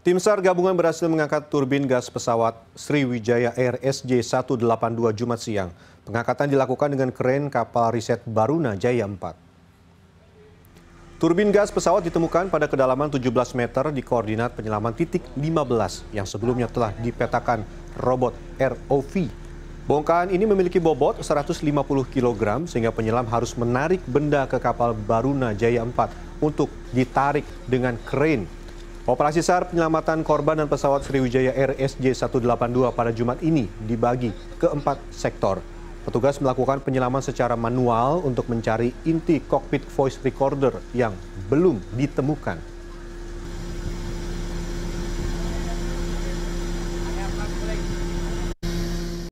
Tim SAR gabungan berhasil mengangkat turbin gas pesawat Sriwijaya Air SJ182 Jumat siang. Pengangkatan dilakukan dengan kren kapal riset Baruna Jaya 4. Turbin gas pesawat ditemukan pada kedalaman 17 meter di koordinat penyelaman titik 15 yang sebelumnya telah dipetakan robot ROV. Bongkahan ini memiliki bobot 150 kg sehingga penyelam harus menarik benda ke kapal Baruna Jaya 4 untuk ditarik dengan kren Operasi SAR penyelamatan korban dan pesawat Sriwijaya Air SJ182 pada Jumat ini dibagi ke empat sektor. Petugas melakukan penyelaman secara manual untuk mencari inti kokpit voice recorder yang belum ditemukan.